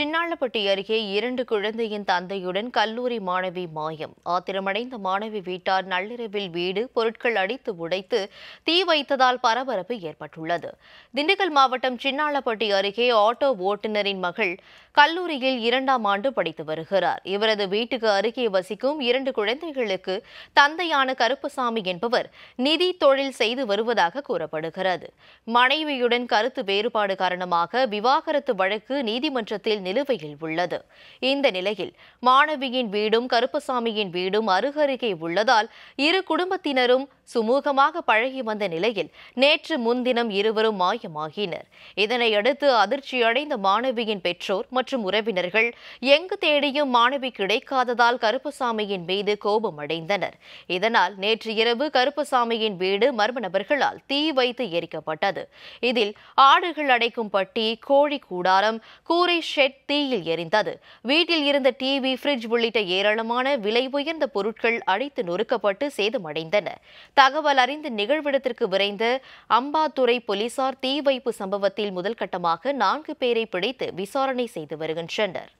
சின்னாளப்பட்டி அருகே இரண்டு குழந்தையின் தந்தையுடன் கல்லூரி மாணவி மாயம் ஆத்திரமடைந்த மாணவி வீட்டார் நள்ளிரவில் வீடு பொருட்கள் அடித்து உடைத்து தீ வைத்ததால் பரபரப்பு ஏற்பட்டுள்ளது திண்டுக்கல் மாவட்டம் சின்னாளப்பட்டி அருகே ஆட்டோ ஓட்டுநரின் மகள் கல்லூரியில் இரண்டாம் ஆண்டு படித்து வருகிறார் இவரது வீட்டுக்கு அருகே வசிக்கும் இரண்டு குழந்தைகளுக்கு தந்தையான கருப்புசாமி என்பவர் நிதி தொழில் செய்து வருவதாக கூறப்படுகிறது மனைவியுடன் கருத்து வேறுபாடு காரணமாக விவாகரத்து வழக்கு நீதிமன்றத்தில் நிலுவையில் உள்ளது இந்த நிலையில் மாணவியின் வீடும் கருப்பசாமியின் வீடும் அருகருகே உள்ளதால் இரு குடும்பத்தினரும் சுமூகமாக பழகி வந்த நிலையில் நேற்று முன்தினம் இருவரும் மாயமாகினர் இதனையடுத்து அதிர்ச்சியடைந்த மாணவியின் பெற்றோர் மற்றும் உறவினர்கள் எங்கு தேடியும் மாணவி கிடைக்காததால் கருப்பசாமியின் மீது கோபம் அடைந்தனர் இதனால் நேற்று இரவு கருப்பசாமியின் வீடு மர்ம நபர்களால் தீ வைத்து எரிக்கப்பட்டது இதில் ஆடுகள் அடைக்கும் பட்டி கோழி கூடாரம் கூரை ஷெட் ஜெட் தீயில் எரிந்தது வீட்டில் இருந்த டிவி பிரிட்ஜ் உள்ளிட்ட ஏராளமான விலை உயர்ந்த பொருட்கள் அழைத்து நொறுக்கப்பட்டு சேதமடைந்தன தகவல் அறிந்து நிகழ்விடத்திற்கு விரைந்த அம்பாத்துறை போலீசார் தீ வைப்பு சம்பவத்தில் முதல்கட்டமாக நான்கு பேரை பிடித்து விசாரணை செய்து வருகின்றனர்